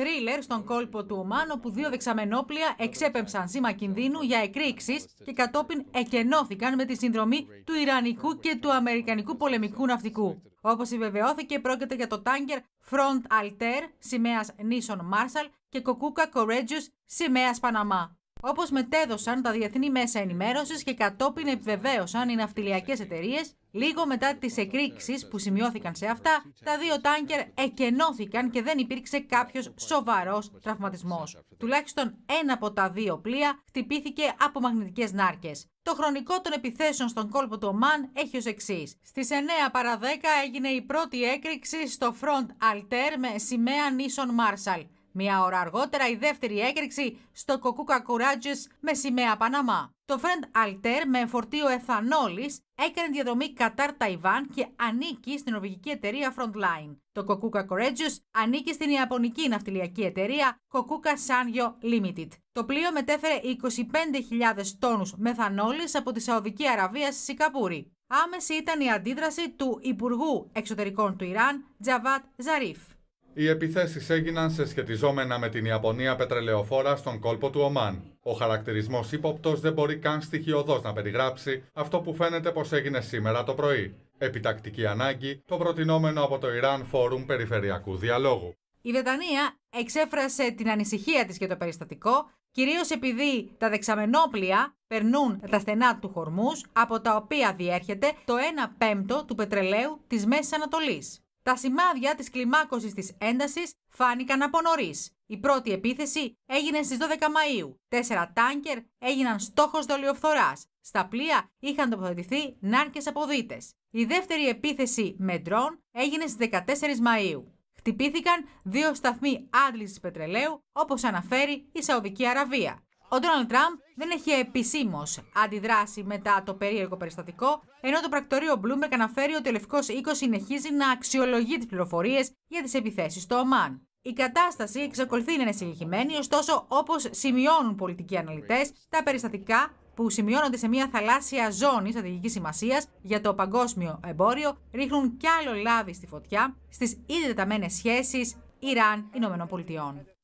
θρίλερ στον κόλπο του Ομάν, όπου δύο δεξαμενόπλια εξέπεμψαν σήμα κινδύνου για εκρήξεις και κατόπιν εκενώθηκαν με τη συνδρομή του Ιρανικού και του Αμερικανικού πολεμικού ναυτικού. Όπως επιβεβαιώθηκε, πρόκειται για το τάγκερ Front Alter, σημαίας Nissan Marshall και Κοκούκα Courageous, σημαία Παναμά. Όπως μετέδωσαν τα διεθνή μέσα ενημέρωσης και κατόπιν επιβεβαίωσαν οι ναυτιλιακές εταιρείες, λίγο μετά τις εκρήξεις που σημειώθηκαν σε αυτά, τα δύο τάνκερ εκενώθηκαν και δεν υπήρξε κάποιος σοβαρός τραυματισμός. Τουλάχιστον ένα από τα δύο πλοία χτυπήθηκε από μαγνητικές νάρκες. Το χρονικό των επιθέσεων στον κόλπο του Ομάν έχει ως εξής. Στις 9 παρα 10 έγινε η πρώτη έκρηξη στο Front Alter με σημαία Νίσον Μάρσαλ. Μία ώρα αργότερα η δεύτερη έκρηξη στο Κοκούκα Κουράτζες με σημαία Παναμά. Το Φρεντ Αλτέρ με φορτίο εθανόλης έκανε διαδρομή Κατάρ Ταϊβάν και ανήκει στην νορβηγική εταιρεία Frontline. Το Κοκούκα Courageous ανήκει στην ιαπωνική ναυτιλιακή εταιρεία Κοκούκα Sanyo Limited. Το πλοίο μετέφερε 25.000 τόνους μεθανόλης από τη Σαουδική Αραβία στη Σικαπούρη. Άμεση ήταν η αντίδραση του Υπουργού Εξωτερικών του Ιράν, Τζαβάτ Ζαρίφ. Οι επιθέσεις έγιναν σε σχετιζόμενα με την Ιαπωνία πετρελαιοφόρα στον κόλπο του Ομάν. Ο χαρακτηρισμός ύποπτος δεν μπορεί καν στοιχειοδός να περιγράψει αυτό που φαίνεται πως έγινε σήμερα το πρωί. Επιτακτική ανάγκη, το προτινόμενο από το Ιράν Φόρουμ Περιφερειακού Διαλόγου. Η Βρετανία εξέφρασε την ανησυχία της για το περιστατικό, κυρίως επειδή τα δεξαμενόπλια περνούν τα στενά του χορμούς από τα οποία διέρχεται το 1 πέμπτο του πετρελαίου της Μέσης Ανατολής. Τα σημάδια της κλιμάκωσης της έντασης φάνηκαν από νωρίς. Η πρώτη επίθεση έγινε στις 12 Μαΐου. Τέσσερα τάνκερ έγιναν στόχος δολιοφθοράς. Στα πλοία είχαν τοποθετηθεί νάρκες αποδίτες. Η δεύτερη επίθεση με ντρόν έγινε στις 14 Μαΐου. Χτυπήθηκαν δύο σταθμοί άντλησης πετρελαίου, όπως αναφέρει η Σαουδική Αραβία. Ο Ντόναλτ Τραμπ δεν έχει επισήμως αντιδράσει μετά το περίεργο περιστατικό, ενώ το πρακτορείο Bloomberg αναφέρει ότι ο Λευκός Οίκος συνεχίζει να αξιολογεί τις πληροφορίες για τις επιθέσεις στο Ομάν. Η κατάσταση εξακολουθεί να είναι συγκεκριμένη, ωστόσο, όπως σημειώνουν πολιτικοί αναλυτές, τα περιστατικά που σημειώνονται σε μια θαλάσσια ζώνη στρατηγικής σημασίας για το παγκόσμιο εμπόριο ρίχνουν κι άλλο λάδι στη φωτιά στις ήδη τεταμένες σχέσεις Ιράν-ΗΠΑ.